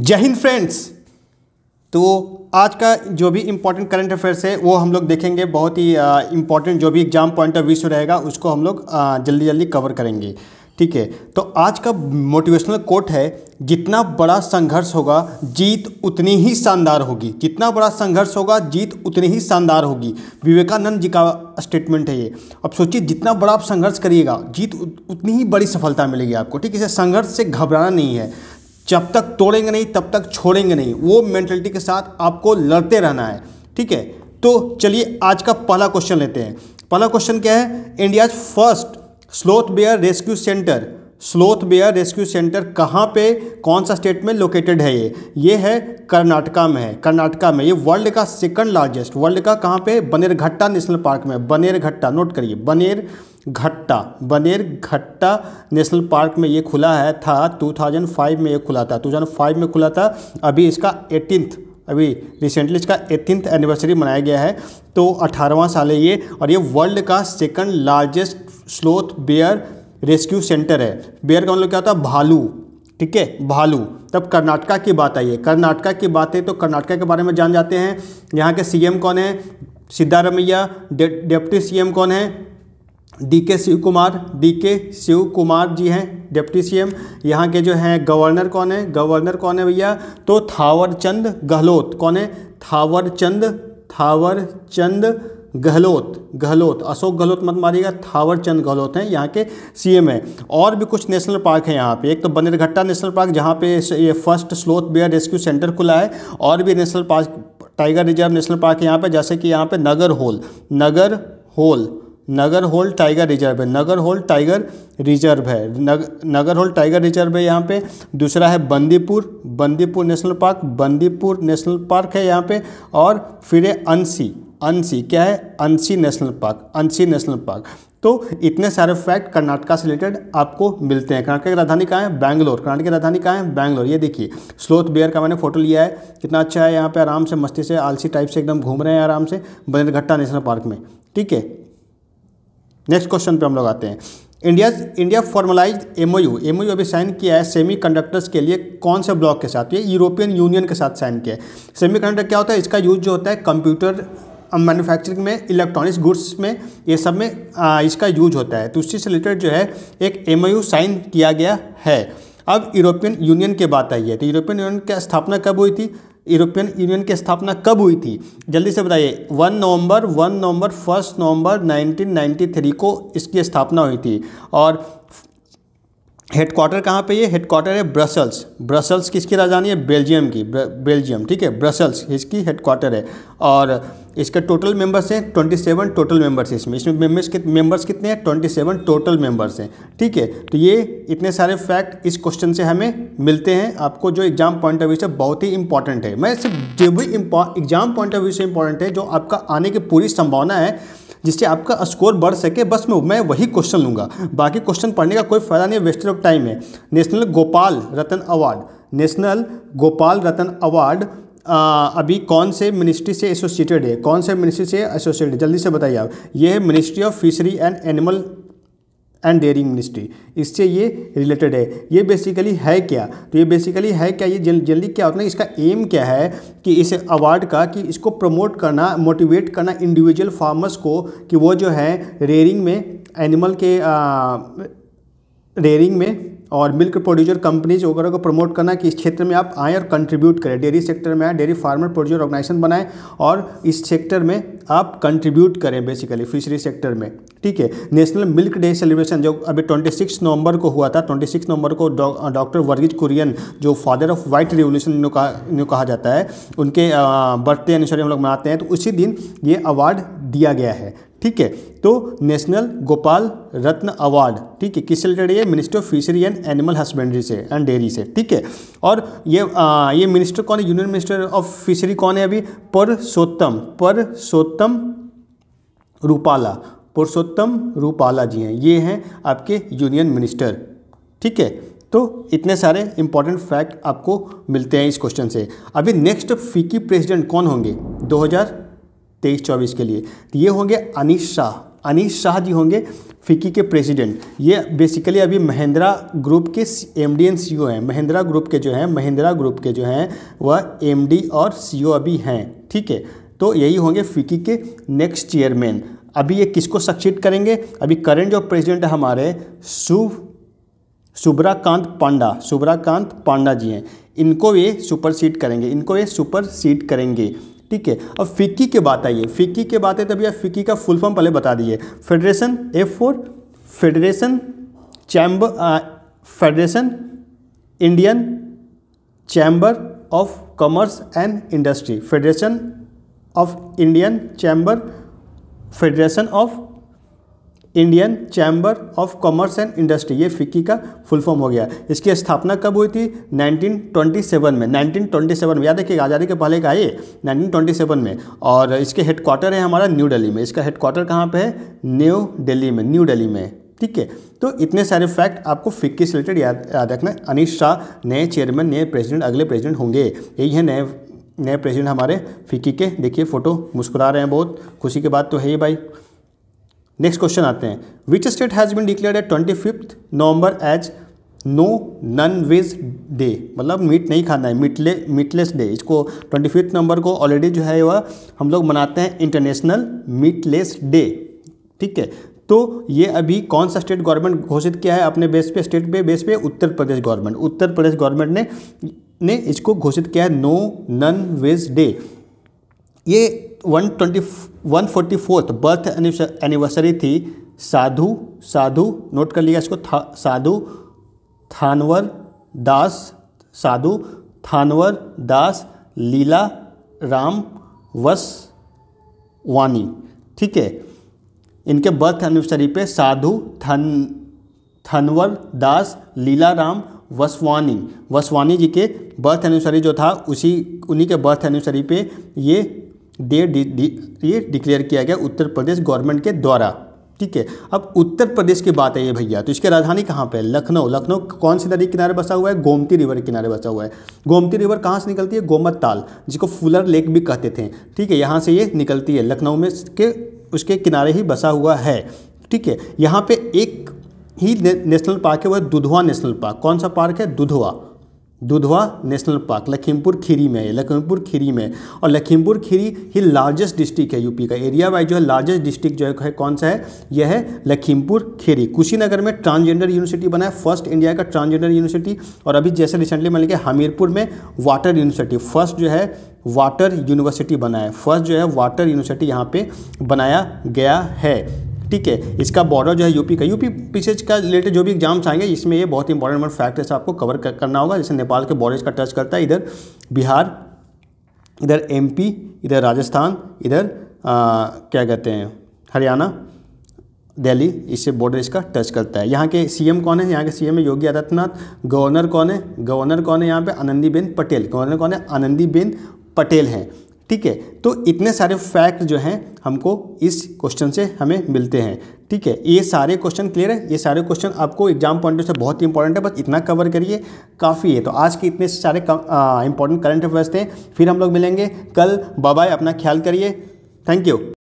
जय हिंद फ्रेंड्स तो आज का जो भी इम्पोर्टेंट करंट अफेयर्स है वो हम लोग देखेंगे बहुत ही इम्पोर्टेंट जो भी एग्जाम पॉइंट ऑफ व्यू रहेगा उसको हम लोग जल्दी जल्दी कवर करेंगे ठीक है तो आज का मोटिवेशनल कोट है जितना बड़ा संघर्ष होगा जीत उतनी ही शानदार होगी जितना बड़ा संघर्ष होगा जीत उतनी ही शानदार होगी विवेकानंद जी का स्टेटमेंट है ये अब सोचिए जितना बड़ा आप संघर्ष करिएगा जीत उतनी ही बड़ी सफलता मिलेगी आपको ठीक है इसे संघर्ष से घबराना नहीं है जब तक तोड़ेंगे नहीं तब तक छोड़ेंगे नहीं वो मेंटेलिटी के साथ आपको लड़ते रहना है ठीक है तो चलिए आज का पहला क्वेश्चन लेते हैं पहला क्वेश्चन क्या है India's first sloth bear rescue centre sloth bear rescue centre कहाँ पे कौन सा स्टेट में लोकेटेड है ये ये है कर्नाटका में है कर्नाटका में ये वर्ल्ड का सेकंड लार्जेस्ट वर्ल्ड का कहाँ पे बनेरघट्टा नेशनल पार्क में बनेरघट्टा नोट करिए बनेर घट्टा बनेर घट्टा नेशनल पार्क में ये खुला है था 2005 में ये खुला था 2005 में खुला था अभी इसका एटीनथ अभी रिसेंटली इसका एटीनथ एनिवर्सरी मनाया गया है तो अठारहवा साल है ये और ये वर्ल्ड का second largest sloth bear rescue centre है बेयर का मतलब क्या होता है भालू ठीक है भालू तब कर्नाटका की बात आई है कर्नाटका की बात है तो कर्नाटका के बारे में जान जाते हैं यहाँ के सीएम कौन है सिद्धारमैया डिप्टी डेप्टी सीएम कौन है डी के शिव कुमार डी के शिव कुमार जी हैं डिप्टी सीएम यहाँ के जो हैं गवर्नर कौन है गवर्नर कौन है भैया तो थावरचंद गहलोत कौन है थावरचंद थावरचंद गहलोत गहलोत अशोक गहलोत मत मारिएगा थावरचंद गहलोत हैं यहाँ के सीएम हैं और भी कुछ नेशनल पार्क हैं यहाँ पे एक तो बनेरघट्टा नेशनल पार्क जहाँ पे ये first sloth bear rescue centre खुला है और भी national park tiger reserve national park है यहाँ पे जैसे कि यहाँ पे Nagarhole Nagarhole Nagarhole tiger reserve है नगर होल टाइगर रिजर्व है नग, नगर होल टाइगर रिजर्व है यहाँ पे दूसरा है Bandipur Bandipur national park Bandipur national park है यहाँ पे और फिर है अंसी अंसी क्या है Anshi national park Anshi national park तो इतने सारे फैक्ट कर्नाटका से रिलेटेड आपको मिलते हैं कर्नाटक की राजधानी कहाँ है बैंगलोर कर्नाटक की राजधानी कहाँ है बैंगलोर ये देखिए स्लोथ बियर का मैंने फोटो लिया है कितना अच्छा है यहाँ पे आराम से मस्ती से आलसी टाइप से एकदम घूम रहे हैं आराम से बनेरघट्टा नेशनल पार्क में ठीक है नेक्स्ट क्वेश्चन पर हम लोग आते हैं India India formalise MOU MOU अभी साइन किया है सेमी कंडक्टर्स के लिए कौन से ब्लॉक के साथ ये यूरोपियन यूनियन के साथ साइन किया है सेमी कंडक्टर क्या होता है इसका यूज जो होता है कंप्यूटर मैन्युफैक्चरिंग में इलेक्ट्रॉनिक्स गुड्स में ये सब में आ, इसका यूज होता है तो उसी से रिलेटेड जो है एक एम साइन किया गया है अब यूरोपियन यूनियन की बात आई है तो यूरोपियन यूनियन की स्थापना कब हुई थी यूरोपियन यूनियन की स्थापना कब हुई थी जल्दी से बताइए one November one November first November 1993 को इसकी स्थापना हुई थी और हेडक्वार्टर कहाँ पे ये हेडक्वार्टर है ब्रसल्स ब्रसल्स किसकी राजधानी है बेल्जियम की बेल्जियम ठीक है ब्रसल्स इसकी हेडक्वार्टर है और इसके टोटल मेंबर्स हैं ट्वेंटी सेवन टोटल मेंबर्स इसमें इसमें मेंबर्स मेंबर्स कितने हैं ट्वेंटी सेवन टोटल मेंबर्स हैं ठीक है तो ये इतने सारे फैक्ट इस क्वेश्चन से हमें मिलते हैं आपको जो एग्जाम पॉइंट ऑफ व्यू से बहुत ही इंपॉर्टेंट है मैं सिर्फ जो भी एग्जाम पॉइंट ऑफ व्यू से इंपॉर्टेंट है जो आपका आने की पूरी संभावना है जिससे आपका स्कोर बढ़ सके बस मैं मैं वही क्वेश्चन लूँगा बाकी क्वेश्चन पढ़ने का कोई फ़ायदा नहीं वेस्टेड ऑफ टाइम है national Gopal Ratna award national Gopal Ratna award अभी कौन से मिनिस्ट्री से एसोसिएटेड है कौन से मिनिस्ट्री से एसोसिएटेड जल्दी से बताइए आप ये है ministry of fishery and animal and dairying ministry इससे ये रिलेटेड है ये बेसिकली है क्या तो ये बेसिकली है क्या ये जनरली क्या होता है इसका एम क्या है कि इस अवार्ड का कि इसको प्रमोट करना मोटिवेट करना इंडिविजुअल फार्मर्स को कि वो जो है रेयरिंग में एनिमल के रेयरिंग में और मिल्क प्रोड्यूसर कंपनीज वगैरह को प्रमोट करना कि इस क्षेत्र में आप आएँ और कंट्रीब्यूट करें डेयरी सेक्टर में आए डेयरी फार्मर प्रोड्यूसर ऑर्गेनाइजेशन बनाएं और इस सेक्टर में आप कंट्रीब्यूट करें बेसिकली फिशरी सेक्टर में ठीक है नेशनल मिल्क डे सेलिब्रेशन जो अभी 26 नवंबर को हुआ था 26 नवंबर को डॉक्टर वर्गीज कुरियन जो फादर ऑफ वाइट रिवोल्यूशन कहा कहा जाता है उनके बर्थडे अनुसार हम लोग मनाते हैं तो उसी दिन ये अवार्ड दिया गया है ठीक है तो नेशनल गोपाल रत्न अवार्ड ठीक है किससे रिलेटेड है minister of fishery and animal husbandry से एंड डेयरी से ठीक है और ये आ, ये मिनिस्टर कौन है यूनियन मिनिस्टर ऑफ फिशरी कौन है अभी परसोत्तम परसोत्तम रूपाला पुरुषोत्तम रूपाला जी हैं ये हैं आपके यूनियन मिनिस्टर ठीक है तो इतने सारे इंपॉर्टेंट फैक्ट आपको मिलते हैं इस क्वेश्चन से अभी नेक्स्ट फीकी प्रेसिडेंट कौन होंगे तेईस चौबीस के लिए तो ये होंगे अनिश शाह अनिश शाह जी होंगे फिक्की के प्रेसिडेंट ये बेसिकली अभी महिंद्रा ग्रुप के M D and C O हैं महिंद्रा ग्रुप के जो हैं महिंद्रा ग्रुप के जो हैं वह एम डी और सी ओ e अभी हैं ठीक है तो यही होंगे फिक्की के नेक्स्ट चेयरमैन अभी ये किसको सक्सीड करेंगे अभी करंट जो प्रेसिडेंट है हमारे शुभ सुब्राकांत पांडा सुब्राकांत पांडा जी हैं इनको ये सुपर सीट करेंगे इनको ये सुपर सीट करेंगे ठीक है अब फिक्की के बात आइए फिक्की के बात है तभी आप फिक्की का फुल फॉर्म पहले बता दीजिए federation F four federation chamber federation Indian chamber of commerce and industry federation of Indian chamber federation of Indian chamber of commerce and industry ये फिक्की का फुल फॉर्म हो गया इसकी स्थापना कब हुई थी 1927 में 1927 में याद रखिएगा आज़ादी के पहले का ये 1927 में और इसके हेडक्वार्टर है हमारा न्यू दिल्ली में इसका हेडक्वार्टर कहाँ पे है न्यू दिल्ली में न्यू दिल्ली में ठीक है तो इतने सारे फैक्ट आपको फिक्की से रिलेटेड याद याद रखना अनिश शाह नए चेयरमैन नए प्रेसिडेंट अगले प्रेसिडेंट होंगे यही है नए नए प्रेसिडेंट हमारे फिक्की के देखिए फ़ोटो मुस्कुरा रहे हैं बहुत खुशी की बात तो है ही भाई नेक्स्ट क्वेश्चन आते हैं which state has been declared at twenty fifth November as no non veg day मतलब मीट नहीं खाना है मिटले मीटलेस डे इसको ट्वेंटी फिफ्थ नंबर को ऑलरेडी जो है वह हम लोग मनाते हैं इंटरनेशनल मीटलेस डे ठीक है तो ये अभी कौन सा स्टेट गवर्नमेंट घोषित किया है अपने बेस पे स्टेट पे बेस पे उत्तर प्रदेश गवर्नमेंट उत्तर प्रदेश गवर्नमेंट ने ने इसको घोषित किया है नो नन वेज डे ये one twenty one forty fourth birth anniversary थी साधु साधु नोट कर लिया इसको था, साधु थानवर दास साधु थानवर दास लीला राम वस वानी ठीक है इनके बर्थ एनिवर्सरी पे साधु थन थनवर दास लीला राम वसवानी वसवानी जी के बर्थ एनिवर्सरी जो था उसी उन्हीं के बर्थ एनिवर्सरी पे ये दे ये डिक्लेयर किया गया उत्तर प्रदेश गवर्नमेंट के द्वारा ठीक है अब उत्तर प्रदेश की बात है ये भैया तो इसकी राजधानी कहाँ पे है लखनऊ लखनऊ कौन सी नदी किनारे बसा हुआ है गोमती रिवर के किनारे बसा हुआ है गोमती रिवर कहाँ से निकलती है गोमत ताल जिसको फुलर लेक भी कहते थे ठीक है यहाँ से ये निकलती है लखनऊ में के उसके किनारे ही बसा हुआ है ठीक है यहाँ पर एक ही ने, नेशनल पार्क है वह दुधवा नेशनल पार्क कौन सा पार्क है दुधवा दुधवा नेशनल पार्क लखीमपुर खीरी में है लखीमपुर खीरी में और लखीमपुर खीरी ही लार्जेस्ट डिस्ट्रिक्ट है यूपी का एरिया वाइज जो है लार्जेस्ट डिस्ट्रिक्ट जो है कौन सा है यह है लखीमपुर खीरी कुशीनगर में ट्रांसजेंडर यूनिवर्सिटी बना है फर्स्ट इंडिया का ट्रांसजेंडर यूनिवर्सिटी और अभी जैसे रिसेंटली मान लीजिए हमीरपुर में वाटर यूनिवर्सिटी फर्स्ट जो है वाटर यूनिवर्सिटी बना है फर्स्ट जो है वाटर यूनिवर्सिटी यहाँ पे बनाया गया है ठीक है इसका बॉर्डर जो है यूपी का यूपी पीछे का रिलेटेड जो भी एग्जाम्स आएंगे इसमें ये बहुत इंपॉर्टेंट फैक्टर्स आपको कवर करना होगा जैसे नेपाल के बॉर्डर्स का टच करता है इधर बिहार इधर एमपी इधर राजस्थान इधर क्या कहते हैं हरियाणा दिल्ली इससे बॉर्डर इसका टच करता है यहाँ के सीएम कौन है यहाँ के सीएम है योगी आदित्यनाथ गवर्नर कौन है गवर्नर कौन है यहाँ पे आनंदीबेन पटेल गवर्नर कौन है आनंदीबेन पटेल हैं ठीक है तो इतने सारे फैक्ट जो हैं हमको इस क्वेश्चन से हमें मिलते हैं ठीक है ये सारे क्वेश्चन क्लियर है ये सारे क्वेश्चन आपको एग्जाम पॉइंट से बहुत ही इंपॉर्टेंट है बस इतना कवर करिए काफ़ी है तो आज के इतने सारे इंपॉर्टेंट करंट अफेयर्स थे फिर हम लोग मिलेंगे कल बाय अपना ख्याल करिए थैंक यू